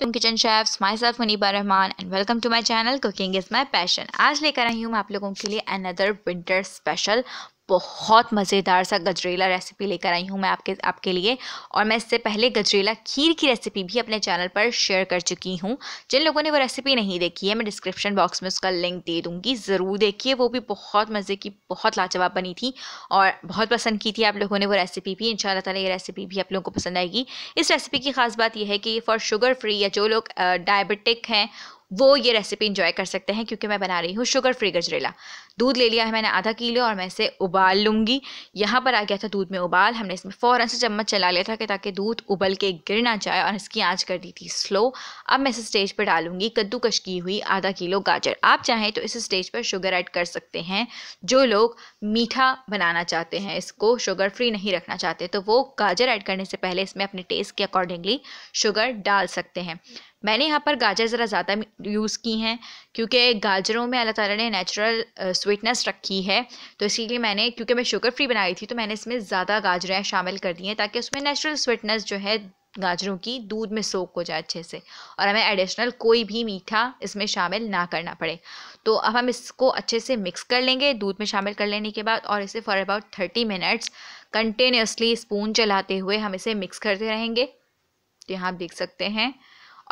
तुम kitchen chefs myself Muniba Rehman and welcome to my channel cooking is my passion आज लेकर आई हूँ मैं आप लोगों के लिए अनदर विंटर स्पेशल बहुत मज़ेदार सा गजरेला रेसिपी लेकर आई हूँ मैं आपके आपके लिए और मैं इससे पहले गजरेला खीर की रेसिपी भी अपने चैनल पर शेयर कर चुकी हूँ जिन लोगों ने वो रेसिपी नहीं देखी है मैं डिस्क्रिप्शन बॉक्स में उसका लिंक दे दूँगी ज़रूर देखिए वो भी बहुत मज़े की बहुत लाजवाब बनी थी और बहुत पसंद की थी आप लोगों ने वो रेसिपी भी इन ताला ये रेसिपी भी आप लोगों को पसंद आएगी इस रेसिपी की खास बात यह है कि ये फॉर शुगर फ्री या जो लोग डायबिटिक हैं वो ये रेसिपी इंजॉय कर सकते हैं क्योंकि मैं बना रही हूँ शुगर फ्री गजरेला दूध ले लिया है मैंने आधा किलो और मैं इसे उबाल लूँगी यहाँ पर आ गया था दूध में उबाल हमने इसमें फ़ौरन से चम्मच चला लिया था कि ताकि दूध उबल के गिर ना जाए और इसकी आँच कर दी थी स्लो अब मैं इसे स्टेज पर डालूँगी कद्दूकश की हुई आधा किलो गाजर आप चाहें तो इस स्टेज पर शुगर ऐड कर सकते हैं जो लोग मीठा बनाना चाहते हैं इसको शुगर फ्री नहीं रखना चाहते तो वो गाजर ऐड करने से पहले इसमें अपने टेस्ट के अकॉर्डिंगली शुगर डाल सकते हैं मैंने यहाँ पर गाजर ज़रा ज़्यादा यूज़ की हैं क्योंकि गाजरों में अल्लाह ताला ने नेचुरल स्वीटनेस रखी है तो इसीलिए मैंने क्योंकि मैं शुगर फ्री बनाई थी तो मैंने इसमें ज़्यादा गाजरें शामिल कर दी हैं ताकि उसमें नेचुरल स्वीटनेस जो है गाजरों की दूध में सोख हो जाए अच्छे से और हमें एडिशनल कोई भी मीठा इसमें शामिल ना करना पड़े तो अब हम इसको अच्छे से मिक्स कर लेंगे दूध में शामिल कर लेने के बाद और इसे for about thirty minutes continuously spoon चलाते हुए हम इसे मिक्स करते रहेंगे तो यहाँ आप देख सकते हैं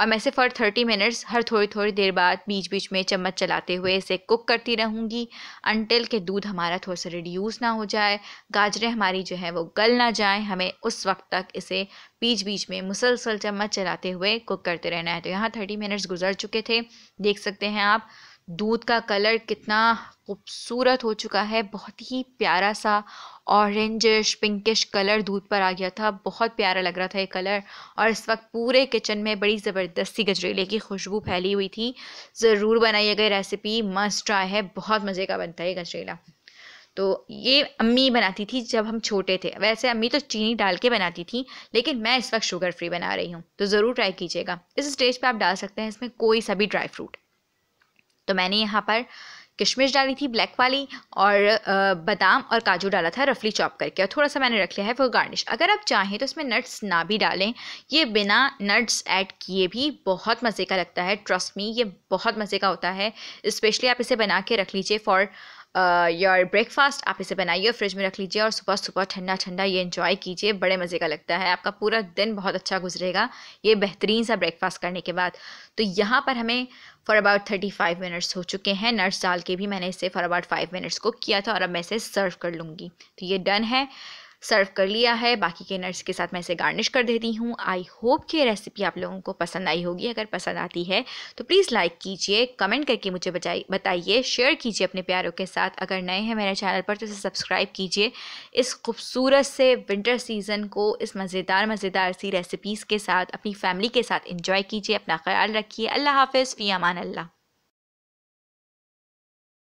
और मैं इसे फॉर थर्टी मिनट्स हर थोड़ी थोड़ी देर बाद बीच बीच में चम्मच चलाते हुए इसे कुक करती रहूँगी अनटिल के दूध हमारा थोड़ा सा रिड्यूस ना हो जाए गाजरें हमारी जो है वो गल ना जाए हमें उस वक्त तक इसे बीच बीच में मुसलसल चम्मच चलाते हुए कुक करते रहना है तो यहाँ थर्टी मिनट्स गुजर चुके थे देख सकते हैं आप दूध का कलर कितना खूबसूरत हो चुका है बहुत ही प्यारा सा ऑरेंजिश पिंकिश कलर दूध पर आ गया था बहुत प्यारा लग रहा था ये कलर और इस वक्त पूरे किचन में बड़ी ज़बरदस्ती गजरेले की खुशबू फैली हुई थी ज़रूर बनाइए गई रेसिपी मस्ट ट्राई है बहुत मज़े का बनता है गजरेला तो ये अम्मी बनाती थी जब हम छोटे थे वैसे अम्मी तो चीनी डाल के बनाती थी लेकिन मैं इस वक्त शुगर फ्री बना रही हूँ तो ज़रूर ट्राई कीजिएगा इस स्टेज पर आप डाल सकते हैं इसमें कोई सा भी ड्राई फ्रूट तो मैंने यहाँ पर किशमिश डाली थी ब्लैक वाली और बादाम और काजू डाला था रफली चॉप करके और थोड़ा सा मैंने रख लिया है वो गार्निश अगर आप चाहें तो इसमें नट्स ना भी डालें ये बिना नट्स ऐड किए भी बहुत मज़े का लगता है ट्रस्ट मी ये बहुत मज़े का होता है स्पेशली आप इसे बना के रख लीजिए फॉर योर ब्रेकफास्ट आप इसे बनाइए फ्रिज में रख लीजिए और सुबह सुबह ठंडा ठंडा ये इन्जॉय कीजिए बड़े मज़े का लगता है आपका पूरा दिन बहुत अच्छा गुजरेगा ये बेहतरीन सा ब्रेकफास्ट करने के बाद तो यहाँ पर हमें for about thirty five minutes हो चुके हैं नर्स डाल के भी मैंने इसे फॉर अबाउट फाइव मिनट्स को किया था और अब मैं इसे सर्व कर लूँगी तो ये डन है सर्व कर लिया है बाकी के नट्स के साथ मैं इसे गार्निश कर देती हूँ आई होप कि रेसिपी आप लोगों को पसंद आई होगी अगर पसंद आती है तो प्लीज़ लाइक कीजिए कमेंट करके मुझे बताइए शेयर कीजिए अपने प्यारों के साथ अगर नए हैं मेरे चैनल पर तो इसे सब्सक्राइब कीजिए इस खूबसूरत से विंटर सीज़न को इस मज़ेदार मज़ेदार सी रेसिपीज़ के साथ अपनी फैमिली के साथ इन्जॉय कीजिए अपना ख्याल रखिए अल्लाह हाफिज़ फ़ी अमान अल्लाह